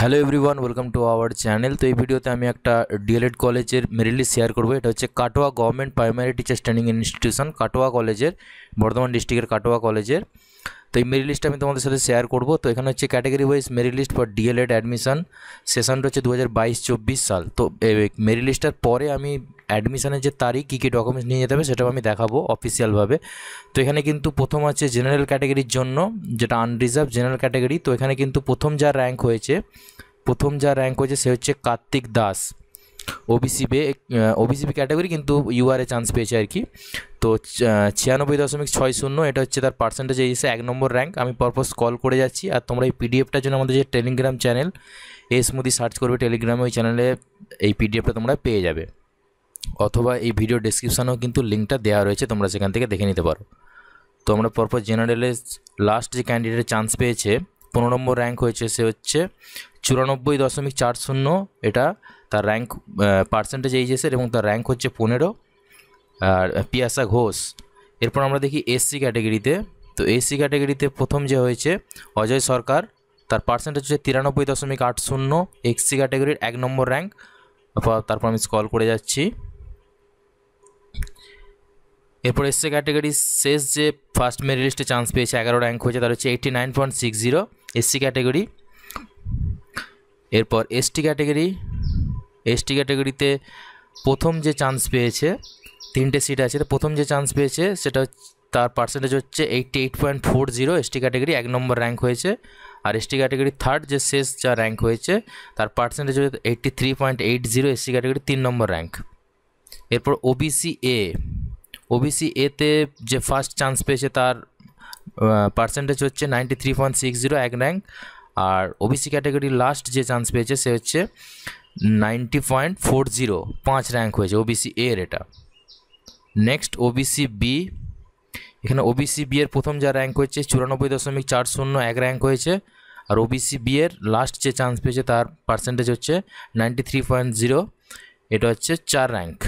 hello everyone welcome to our channel তো এই ভিডিওতে আমি একটা ডিএলএড কলেজের মেরিট লিস্ট শেয়ার করবো এটা হচ্ছে Katwa government primary teacher training institution Katwa কলেজের বর্ধমান ডিস্ট্রিক্টের কাটোয়া কলেজের তো এই মেরি লিস্ট আমি তোমাদের সাথে শেয়ার করব তো এখানে হচ্ছে category wise merit list for DElEd admission সেশনটা হচ্ছে দু হাজার সাল তো মেরি লিস্টের পরে আমি অ্যাডমিশনের যে তারিখ কী কী ডকুমেন্টস নিয়ে যেতে হবে সেটাও আমি দেখাবো অফিসিয়ালভাবে তো এখানে কিন্তু প্রথম আছে জেনারেল ক্যাটাগরির জন্য যেটা আনরিজার্ভ জেনারেল ক্যাটাগরি তো এখানে কিন্তু প্রথম যা র্যাঙ্ক হয়েছে প্রথম যা র্যাঙ্ক হয়েছে সে হচ্ছে কার্তিক দাস ওবিসি বে ওবিসি বি ক্যাটাগরি কিন্তু ইউআরে চান্স পেয়েছে আর কি তো ছিয়ানব্বই দশমিক ছয় শূন্য এটা হচ্ছে তার পার্সেন্টেজ এসে এক নম্বর র্যাঙ্ক আমি পরপোজ কল করে যাচ্ছি আর তোমরা এই পিডিএফটার জন্য আমাদের যে Telegram channel S Modi search করবে টেলিগ্রামে ওই চ্যানেলে এই পিডিএফটা তোমরা পেয়ে যাবে অথবা এই ভিডিও ডিসক্রিপশানেও কিন্তু লিঙ্কটা দেওয়া রয়েছে তোমরা সেখান থেকে দেখে নিতে পারো তো আমরা পরপর জেনারেলে লাস্ট যে ক্যান্ডিডেট চান্স পেয়েছে পনেরো নম্বর র্যাঙ্ক হয়েছে সে হচ্ছে চুরানব্বই দশমিক চার শূন্য এটা তার র্যাঙ্ক পার্সেন্টেজ এইচএসের এবং তার র্যাঙ্ক হচ্ছে পনেরো আর পিয়াসা ঘোষ এরপর আমরা দেখি এসসি ক্যাটাগরিতে তো এসসি ক্যাটাগরিতে প্রথম যে হয়েছে অজয় সরকার তার পার্সেন্টেজ হচ্ছে তিরানব্বই দশমিক আট শূন্য এক্সসি ক্যাটাগরির এক নম্বর র্যাঙ্ক তারপর আমি স্কল করে যাচ্ছি এরপর এসছে ক্যাটেগরি শেষ যে ফার্স্ট মেরিট লিস্টে চান্স পেয়েছে এগারো র্যাঙ্ক হয়েছে তার হচ্ছে eighty nine point six zero SC category এরপর এসটি ক্যাটেগরি এসটি ক্যাটেগরিতে প্রথম যে চান্স পেয়েছে তিনটে সিট আছে তো প্রথম যে চান্স পেয়েছে সেটা তার পার্সেন্টেজ হচ্ছে eighty eight point four zero ST category এক নম্বর র্যাঙ্ক হয়েছে আর এসটি ক্যাটেগরি থার্ড যে শেষ যা র্যাঙ্ক হয়েছে তার পার্সেন্টেজ হচ্ছে eighty three point eight zero SC category তিন নম্বর র্যাঙ্ক এরপর ওবিসি এ ওবিসি এতে যে ফার্স্ট চান্স পেয়েছে তার পার্সেন্টেজ হচ্ছে ninety three point six zero এক র্যাঙ্ক আর ওবিসি ক্যাটাগরির লাস্ট যে চান্স পেয়েছে সে হচ্ছে নাইনটি পয়েন্ট ফোর জিরো পাঁচ র্যাঙ্ক হয়েছে ওবিসি এর এটা নেক্সট ওবিসি বি এখানে ওবিসি বি এর প্রথম যা র্যাঙ্ক হয়েছে চুরানব্বই দশমিক চার শূন্য এক র্যাঙ্ক হয়েছে আর ওবিসি বি এর লাস্ট যে চান্স পেয়েছে তার পার্সেন্টেজ হচ্ছে নাইনটি থ্রি পয়েন্ট জিরো এটা হচ্ছে চার র্যাঙ্ক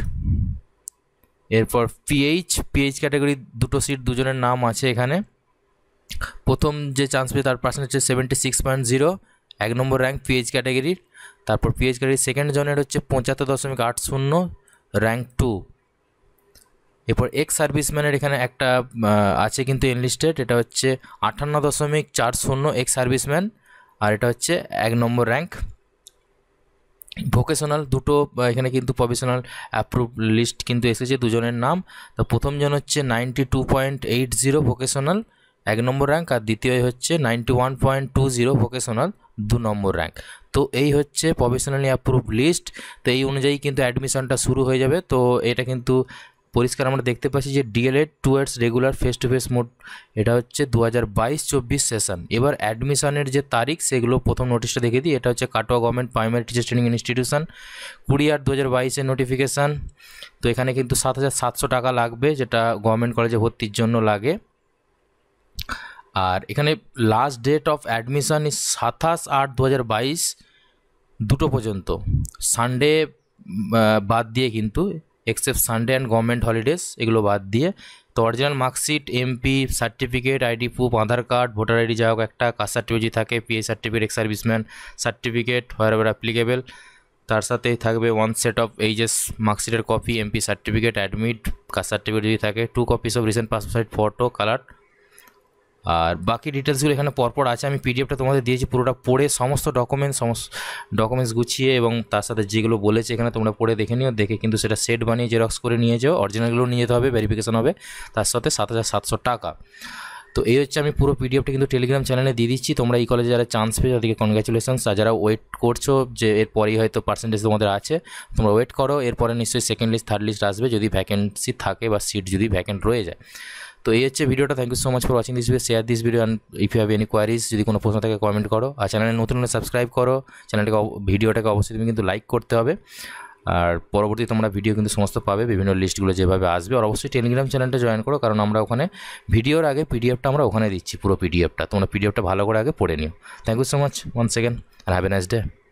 এরপর পিএইচ পিএইচ ক্যাটাগরি দুটো সিট দুজনের নাম আছে এখানে প্রথম যে চান্স পেয়ে তার পার্সেন্ট হচ্ছে সেভেন্টি সিক্স পয়েন্ট জিরো এক নম্বর র্যাঙ্ক পিএইচ ক্যাটাগরির তারপর পিএইচ ক্যাটাগরি সেকেন্ড জনের হচ্ছে পঁচাত্তর দশমিক আট শূন্য র্যাঙ্ক টু এরপর এক্স সার্ভিসম্যানের এখানে একটা আছে কিন্তু এনলিস্টেড এটা হচ্ছে আটান্ন দশমিক চার শূন্য এক্স সার্ভিসম্যান আর এটা হচ্ছে এক নম্বর র্যাঙ্ক ভোকেশনাল দুটো এখানে কিন্তু প্রফেশনাল অ্যাপ্রুভ লিস্ট কিন্তু এসেছে দুজনের নাম তো প্রথমজন হচ্ছে ninety two point eight zero vocational এক নম্বর র্যাঙ্ক আর দ্বিতীয় হচ্ছে ninety one point two zero vocational দু নম্বর র্যাঙ্ক তো এই হচ্ছে প্রফেশনালি অ্যাপ্রুভ লিস্ট তো এই অনুযায়ী কিন্তু অ্যাডমিশনটা শুরু হয়ে যাবে তো এটা কিন্তু পরিষ্কার আমরা দেখতে পাচ্ছি যে DElEd towards regular face to face mode এটা হচ্ছে দু হাজার বাইশ চব্বিশ সেশন এবার অ্যাডমিশনের যে তারিখ সেগুলো প্রথম নোটিশটা দেখে দিই এটা হচ্ছে Katwa government primary teacher training institution কুড়ি আট দু হাজার বাইশের নোটিফিকেশান তো এখানে কিন্তু সাত হাজার সাতশো টাকা লাগবে যেটা গভর্নমেন্ট কলেজে ভর্তির জন্য লাগে আর এখানে last date of admission is সাতাশ আট দু হাজার বাইশ দুটো পর্যন্ত সানডে বাদ দিয়ে কিন্তু except Sunday and government holidays এগুলো বাদ দিয়ে তো original marksheet MP certificate ID proof Aadhaar card voter ID যা হোক একটা কাস্ট সার্টিফিকেট থাকে PA certificate ex serviceman certificate wherever applicable তার সাথেই থাকবে ওয়ান সেট অফ এইচএস মার্কশিটের copy MP certificate admit caste certificate যদি থাকে two copies of recent passport photo colour আর বাকি ডিটেলসগুলো এখানে পরপর আছে আমি পিডিএফটা তোমাদের দিয়েছি পুরোটা পড়ে সমস্ত ডকুমেন্টস সমস্ত ডকুমেন্টস গুছিয়ে এবং তার সাথে যেগুলো বলেছে এখানে তোমরা পড়ে দেখে নিও দেখে কিন্তু সেটা সেট বানিয়ে জেরক্স করে নিয়ে যাও অরিজিনালগুলো নিয়ে যেতে হবে ভেরিফিকেশান হবে তার সাথে সাত হাজার সাতশো টাকা তো এই হচ্ছে আমি পুরো পিডিএফটা কিন্তু টেলিগ্রাম চ্যানেলে দিয়ে দিচ্ছি তোমরা এই কলেজে যারা চান্স পেয়েছো তাদেরকে কনগ্রাচুলেশনস আর যারা ওয়েট করছো যে এরপরেই হয়তো পার্সেন্টেজ তোমাদের আছে তোমরা ওয়েট করো এরপরে নিশ্চয়ই সেকেন্ড লিস্ট থার্ড লিস্ট আসবে যদি ভ্যাকেন্সি থাকে বা সিট যদি ভ্যাকেন্ট রয়ে যায় তো এই হচ্ছে ভিডিওটা thank you so much for watching this video share this video and if you have any queries যদি কোনো প্রশ্ন থাকে কমেন্ট করো আর চ্যানেলে নতুন নতুন সাবস্ক্রাইব করো চ্যানেলটাকে ভিডিওটাকে অবশ্যই তুমি কিন্তু লাইক করতে হবে আর পরবর্তী তোমরা ভিডিও কিন্তু সমস্ত পাবে বিভিন্ন লিস্টগুলো যেভাবে আসবে আর অবশ্যই টেলিগ্রাম চ্যানেলটা জয়েন করো কারণ আমরা ওখানে ভিডিওর আগে পিডিএফটা আমরা ওখানে দিচ্ছি পুরো পিডিএফটা তোমরা পিডিএফটা ভালো করে আগে পড়ে নিও thank you so much one second আর হ্যাভ এ নাইস ডে